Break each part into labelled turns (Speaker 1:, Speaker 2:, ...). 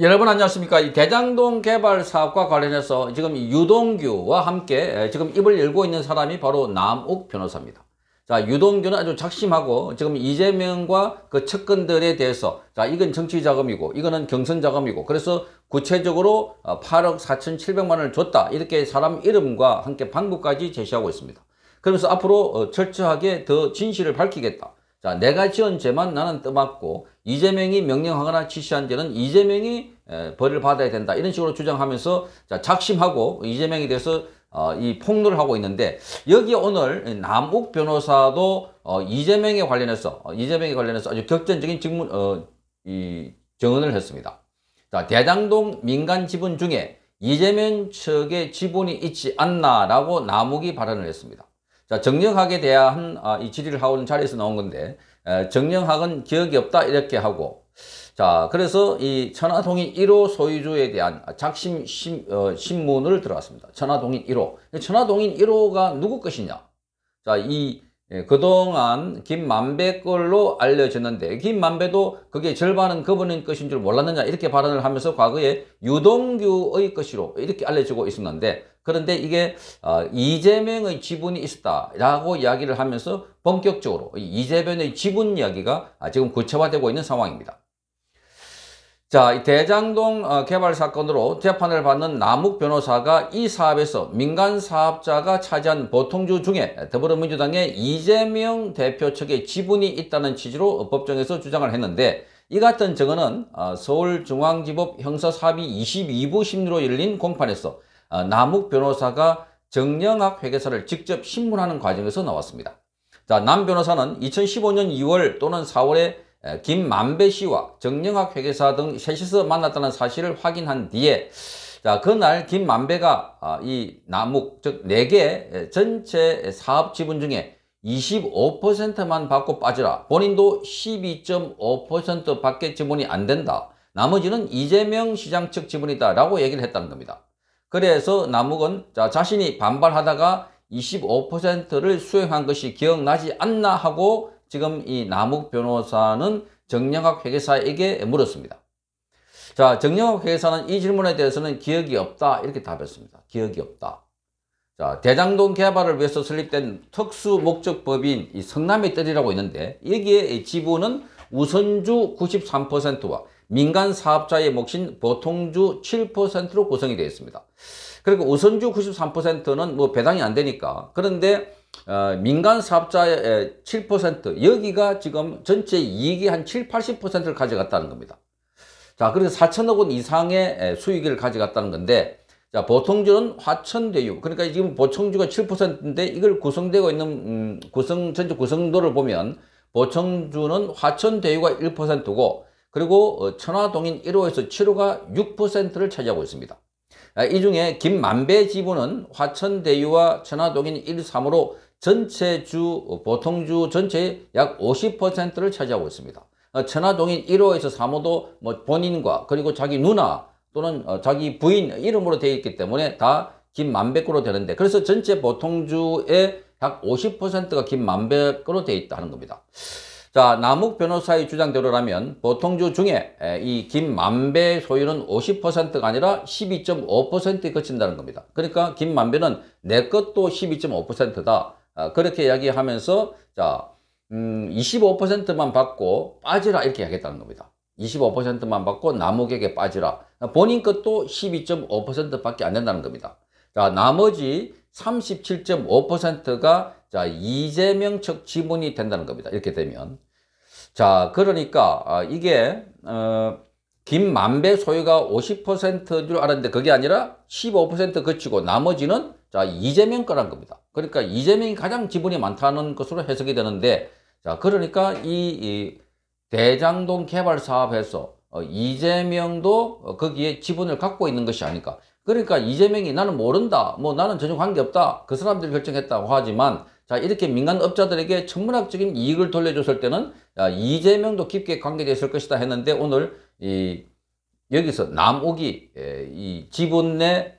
Speaker 1: 여러분 안녕하십니까 대장동 개발 사업과 관련해서 지금 유동규와 함께 지금 입을 열고 있는 사람이 바로 남욱 변호사입니다 자 유동규는 아주 작심하고 지금 이재명과 그 측근들에 대해서 자 이건 정치 자금이고 이거는 경선 자금이고 그래서 구체적으로 8억 어, 4,700만 원을 줬다 이렇게 사람 이름과 함께 방법까지 제시하고 있습니다 그러면서 앞으로 어, 철저하게 더 진실을 밝히겠다 자 내가 지은 죄만 나는 떠맡고 이재명이 명령하거나 지시한 데는 이재명이 벌을 받아야 된다. 이런 식으로 주장하면서 작심하고 이재명에 대해서 어, 이 폭로를 하고 있는데 여기 오늘 남욱 변호사도 어, 이재명에 관련해서 어, 이재명에 관련해서 아주 격전적인 증문 어, 이 정언을 했습니다. 자, 대장동 민간 지분 중에 이재명 측의 지분이 있지 않나라고 남욱이 발언을 했습니다. 자, 정력하게 대한 아, 이 질의를 하고는 있 자리에서 나온 건데 정령학은 기억이 없다 이렇게 하고 자 그래서 이천하동인 1호 소유주에 대한 작심 심, 어, 신문을 들어왔습니다. 천하동인 1호 천하동인 1호가 누구 것이냐 자이 예, 그동안 김만배 걸로 알려졌는데 김만배도 그게 절반은 그분의 것인 줄 몰랐느냐 이렇게 발언을 하면서 과거에 유동규의 것이로 이렇게 알려지고 있었는데 그런데 이게 어, 이재명의 지분이 있었다라고 이야기를 하면서 본격적으로 이재명의 지분 이야기가 지금 구체화되고 있는 상황입니다. 자, 대장동 어, 개발 사건으로 재판을 받는 남욱 변호사가 이 사업에서 민간 사업자가 차지한 보통주 중에 더불어민주당의 이재명 대표 측의 지분이 있다는 취지로 법정에서 주장을 했는데 이 같은 증언은 어, 서울중앙지법 형사사비 22부 심리로 열린 공판에서 아, 남욱 변호사가 정영학 회계사를 직접 신문하는 과정에서 나왔습니다. 자, 남 변호사는 2015년 2월 또는 4월에 김만배 씨와 정영학 회계사 등 셋이서 만났다는 사실을 확인한 뒤에 자, 그날 김만배가 아, 이 남욱, 즉 4개 전체 사업 지분 중에 25%만 받고 빠져라 본인도 12.5% 밖에 지분이 안 된다. 나머지는 이재명 시장 측 지분이다 라고 얘기를 했다는 겁니다. 그래서 남욱은 자, 신이 반발하다가 25%를 수행한 것이 기억나지 않나 하고 지금 이 남욱 변호사는 정영학 회계사에게 물었습니다. 자, 정영학 회계사는 이 질문에 대해서는 기억이 없다 이렇게 답했습니다. 기억이 없다. 자, 대장동 개발을 위해서 설립된 특수 목적법인 이 성남의 뜰이라고 있는데 여기에 지분은 우선주 93%와 민간 사업자의 몫인 보통주 7%로 구성이 되어 있습니다. 그리고 우선주 93%는 뭐 배당이 안 되니까 그런데 어, 민간 사업자의 7% 여기가 지금 전체 이익이 한 7, 80%를 가져갔다는 겁니다. 자, 그래서 4천억 원 이상의 수익을 가져갔다는 건데 자, 보통주는 화천대유. 그러니까 지금 보청주가 7%인데 이걸 구성되고 있는 음, 구성 전체 구성도를 보면 보청주는 화천대유가 1%고 그리고 어, 천화동인 1호에서 7호가 6%를 차지하고 있습니다. 아, 이 중에 김만배 지분은 화천대유와 천화동인 1, 3호로 전체 주, 어, 보통주 전체의 약 50%를 차지하고 있습니다. 어, 천화동인 1호에서 3호도 뭐 본인과 그리고 자기 누나 또는 자기 부인 이름으로 되어 있기 때문에 다 김만배 거로 되는데 그래서 전체 보통주의 약 50%가 김만배 거로 되어 있다는 겁니다. 자, 남욱 변호사의 주장대로라면 보통주 중에 이 김만배 소유는 50%가 아니라 12.5%에 그친다는 겁니다. 그러니까 김만배는 내 것도 12.5%다. 아, 그렇게 이야기하면서 자, 음, 25%만 받고 빠지라 이렇게 하겠다는 겁니다. 25%만 받고 남욱에게 빠지라. 본인 것도 12.5%밖에 안 된다는 겁니다. 자, 나머지 37.5%가 자, 이재명 측 지분이 된다는 겁니다. 이렇게 되면. 자, 그러니까 아, 이게 어, 김만배 소유가 50%인 줄 알았는데 그게 아니라 15% 그치고 나머지는 자 이재명 거란 겁니다. 그러니까 이재명이 가장 지분이 많다는 것으로 해석이 되는데 자 그러니까 이, 이 대장동 개발 사업에서 어, 이재명도 어, 거기에 지분을 갖고 있는 것이 아닐까. 그러니까 이재명이 나는 모른다, 뭐 나는 전혀 관계없다, 그 사람들이 결정했다고 하지만 자 이렇게 민간업자들에게 천문학적인 이익을 돌려줬을 때는 야, 이재명도 깊게 관계되어 있을 것이다 했는데 오늘 이 여기서 남욱이 이 지분 내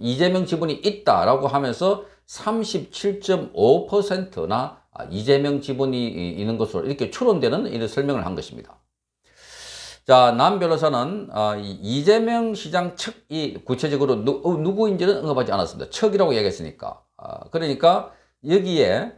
Speaker 1: 이재명 지분이 있다라고 하면서 37.5%나 아, 이재명 지분이 있는 것으로 이렇게 추론되는 이런 설명을 한 것입니다. 자, 남 변호사는 아, 이재명 시장 측이 구체적으로 누, 어, 구인지는 언급하지 않았습니다. 측이라고 얘기했으니까. 아, 그러니까 여기에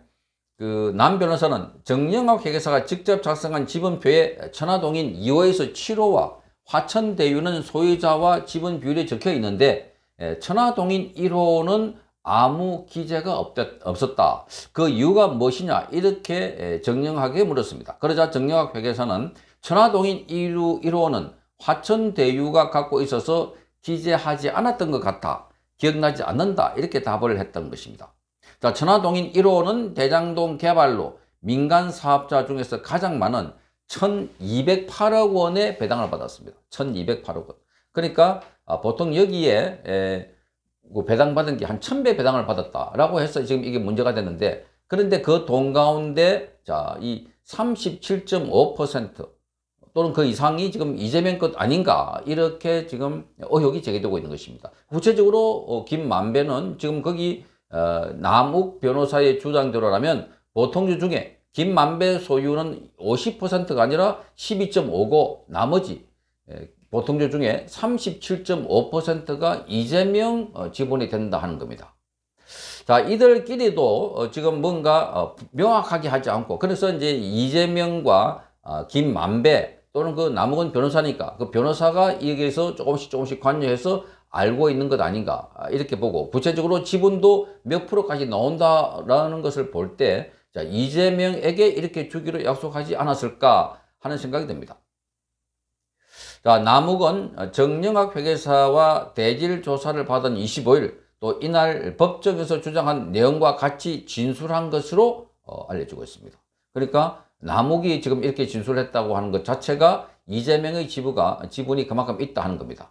Speaker 1: 그 남 변호사는 정영학 회계사가 직접 작성한 지분표에 천화동인 2호에서 7호와 화천대유는 소유자와 지분 비율이 적혀 있는데 예, 천화동인 1호는 아무 기재가 없었다. 그 이유가 무엇이냐 이렇게 예, 정영학에 물었습니다. 그러자 정영학 회계사는 천화동인 1호는 화천대유가 갖고 있어서 기재하지 않았던 것 같아 기억나지 않는다 이렇게 답을 했던 것입니다. 자, 천화동인 1호는 대장동 개발로 민간 사업자 중에서 가장 많은 1208억 원의 배당을 받았습니다. 1208억 원. 그러니까 아, 보통 여기에 에, 그 배당받은 게 한 1000배 배당을 받았다라고 해서 지금 이게 문제가 됐는데 그런데 그 돈 가운데 자 이 37.5% 또는 그 이상이 지금 이재명 것 아닌가 이렇게 지금 의혹이 제기되고 있는 것입니다. 구체적으로 어, 김만배는 지금 거기 어, 남욱 변호사의 주장대로라면 보통주 중에 김만배 소유는 50%가 아니라 12.5고 나머지 예, 보통주 중에 37.5%가 이재명 어, 지분이 된다 하는 겁니다. 자 이들끼리도 어, 지금 뭔가 어, 명확하게 하지 않고 그래서 이제 이재명과 김만배 또는 그 남욱은 변호사니까 그 변호사가 여기에서 조금씩 조금씩 관여해서 알고 있는 것 아닌가 아, 이렇게 보고 구체적으로 지분도 몇 프로까지 나온다라는 것을 볼 때 이재명에게 이렇게 주기로 약속하지 않았을까 하는 생각이 듭니다. 자, 남욱은 정영학 회계사와 대질 조사를 받은 25일 또 이날 법정에서 주장한 내용과 같이 진술한 것으로 어, 알려지고 있습니다. 그러니까 남욱이 지금 이렇게 진술했다고 하는 것 자체가 이재명의 지부가 지분이 그만큼 있다 하는 겁니다.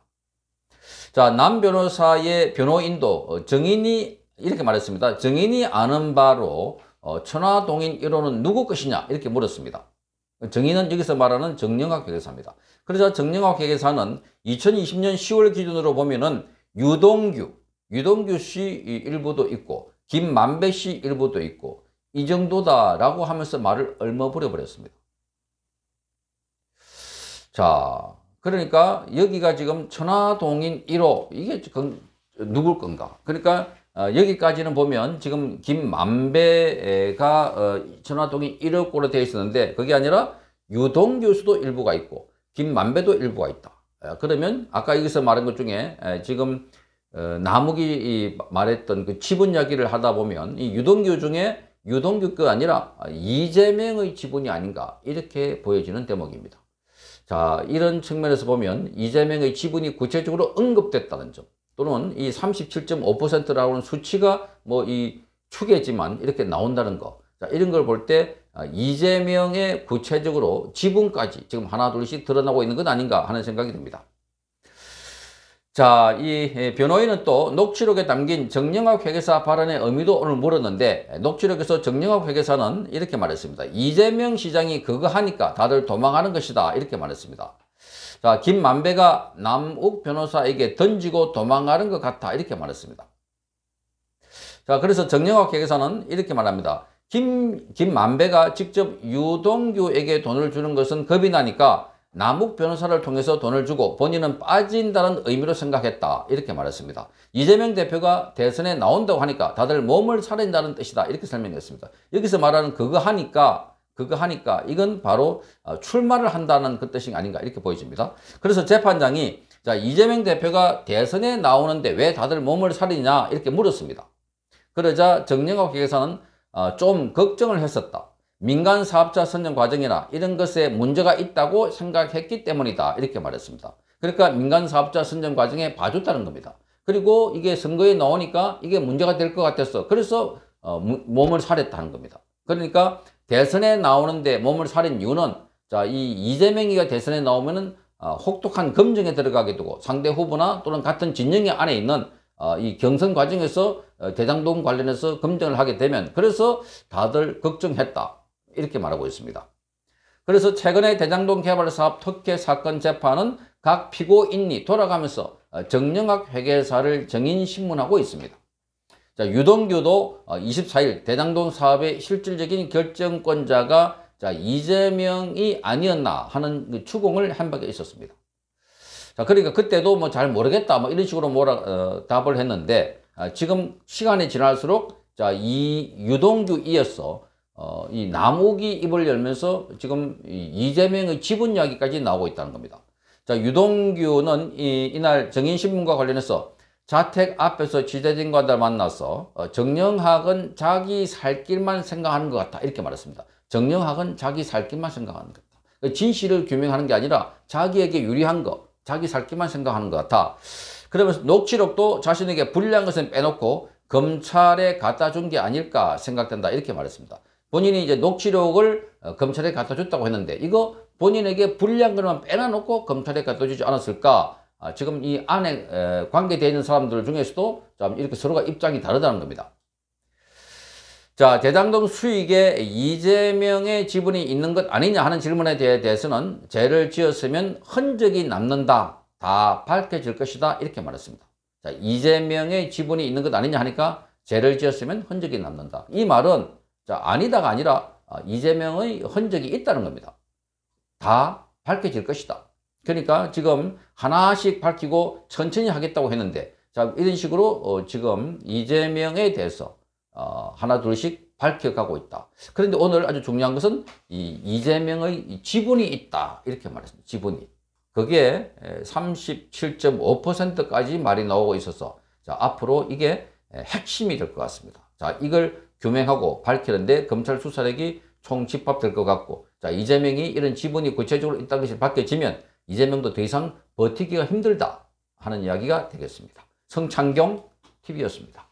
Speaker 1: 자, 남 변호사의 변호인도 정인이 어, 이렇게 말했습니다. 정인이 아는 바로 어, 천화동인 1호는 누구 것이냐 이렇게 물었습니다. 정인은 여기서 말하는 정영학 회계사입니다. 그러자 정영학 회계사는 2020년 10월 기준으로 보면은 유동규, 유동규 씨 일부도 있고 김만배 씨 일부도 있고 이 정도다라고 하면서 말을 얼마 부려버렸습니다. 자, 그러니까 여기가 지금 천화동인 1호 이게 지금 누굴 건가 그러니까 어, 여기까지는 보면 지금 김만배가 어, 천화동인 1호꼴로 되어 있었는데 그게 아니라 유동교수도 일부가 있고 김만배도 일부가 있다 어, 그러면 아까 여기서 말한 것 중에 지금 나무기 말했던 그 지분 이야기를 하다 보면 이 유동규 중에 유동규가 아니라 이재명의 지분이 아닌가 이렇게 보여지는 대목입니다. 자, 이런 측면에서 보면 이재명의 지분이 구체적으로 언급됐다는 점 또는 이 37.5%라고 하는 수치가 뭐 이추계지만 이렇게 나온다는 거. 자, 이런 걸 볼 때 아, 이재명의 구체적으로 지분까지 지금 하나 둘씩 드러나고 있는 건 아닌가 하는 생각이 듭니다. 자, 이 예, 변호인은 또 녹취록에 담긴 정영학 회계사 발언의 의미도 오늘 물었는데 녹취록에서 정영학 회계사는 이렇게 말했습니다. 이재명 시장이 그거 하니까 다들 도망하는 것이다 이렇게 말했습니다. 자, 김만배가 남욱 변호사에게 던지고 도망가는 것 같아 이렇게 말했습니다. 자, 그래서 정영학 회계사는 이렇게 말합니다. 김, 김만배가 직접 유동규에게 돈을 주는 것은 겁이 나니까 남욱 변호사를 통해서 돈을 주고 본인은 빠진다는 의미로 생각했다 이렇게 말했습니다. 이재명 대표가 대선에 나온다고 하니까 다들 몸을 사린다는 뜻이다 이렇게 설명했습니다. 여기서 말하는 그거 하니까 그거 하니까 이건 바로 어, 출마를 한다는 그 뜻이 아닌가 이렇게 보여집니다. 그래서 재판장이 자 이재명 대표가 대선에 나오는데 왜 다들 몸을 사리냐 이렇게 물었습니다. 그러자 정영학 회계사는 어, 좀 걱정을 했었다. 민간 사업자 선정 과정이나 이런 것에 문제가 있다고 생각했기 때문이다 이렇게 말했습니다. 그러니까 민간 사업자 선정 과정에 봐줬다는 겁니다. 그리고 이게 선거에 나오니까 이게 문제가 될 것 같았어. 그래서 어, 몸을 사렸다는 겁니다. 그러니까 대선에 나오는데 몸을 사린 이유는 자, 이 이재명이가 대선에 나오면은 어, 혹독한 검증에 들어가게 되고 상대 후보나 또는 같은 진영의 안에 있는 어, 이 경선 과정에서 어, 대장동 관련해서 검증을 하게 되면 그래서 다들 걱정했다. 이렇게 말하고 있습니다. 그래서 최근의 대장동 개발 사업 특혜 사건 재판은 각 피고인이 돌아가면서 정영학 회계사를 정인신문하고 있습니다. 자, 유동규도 24일 어, 대장동 사업의 실질적인 결정권자가 자, 이재명이 아니었나 하는 그 추궁을 한 바가 있었습니다. 자, 그러니까 그때도 뭐 잘 모르겠다 뭐 이런 식으로 뭐라, 어, 답을 했는데 아, 지금 시간이 지날수록 자, 이 유동규 이어서 어, 이 남욱이 입을 열면서 지금 이재명의 지분 이야기까지 나오고 있다는 겁니다. 자, 유동규는 이, 이날 정인신문과 관련해서 자택 앞에서 취재진과들 만나서 어, 정영학은 자기 살 길만 생각하는 것 같다 이렇게 말했습니다. 정영학은 자기 살 길만 생각하는 것 같다. 그러니까 진실을 규명하는 게 아니라 자기에게 유리한 것, 자기 살 길만 생각하는 것 같다. 그러면서 녹취록도 자신에게 불리한 것은 빼놓고 검찰에 갖다 준 게 아닐까 생각된다 이렇게 말했습니다. 본인이 이제 녹취록을 어, 검찰에 갖다 줬다고 했는데 이거 본인에게 불리한 것만 빼놔놓고 검찰에 갖다 주지 않았을까 아, 지금 이 안에 관계되어 있는 사람들 중에서도 이렇게 서로가 입장이 다르다는 겁니다 자 대장동 수익에 이재명의 지분이 있는 것 아니냐 하는 질문에 대해서는 죄를 지었으면 흔적이 남는다 다 밝혀질 것이다 이렇게 말했습니다 자 이재명의 지분이 있는 것 아니냐 하니까 죄를 지었으면 흔적이 남는다 이 말은 자, 아니다가 아니라 아, 이재명의 흔적이 있다는 겁니다. 다 밝혀질 것이다. 그러니까 지금 하나씩 밝히고 천천히 하겠다고 했는데 자 이런 식으로 어, 지금 이재명에 대해서 어, 하나 둘씩 밝혀가고 있다. 그런데 오늘 아주 중요한 것은 이 이재명의 지분이 있다 이렇게 말했습니다. 지분이 그게 37.5%까지 말이 나오고 있어서 자 앞으로 이게 핵심이 될 것 같습니다. 자 이걸 규명하고 밝히는데 검찰 수사력이 총집합될 것 같고 자 이재명이 이런 지분이 구체적으로 있다는 것이 밝혀지면 이재명도 더 이상 버티기가 힘들다 하는 이야기가 되겠습니다. 성창경 TV였습니다.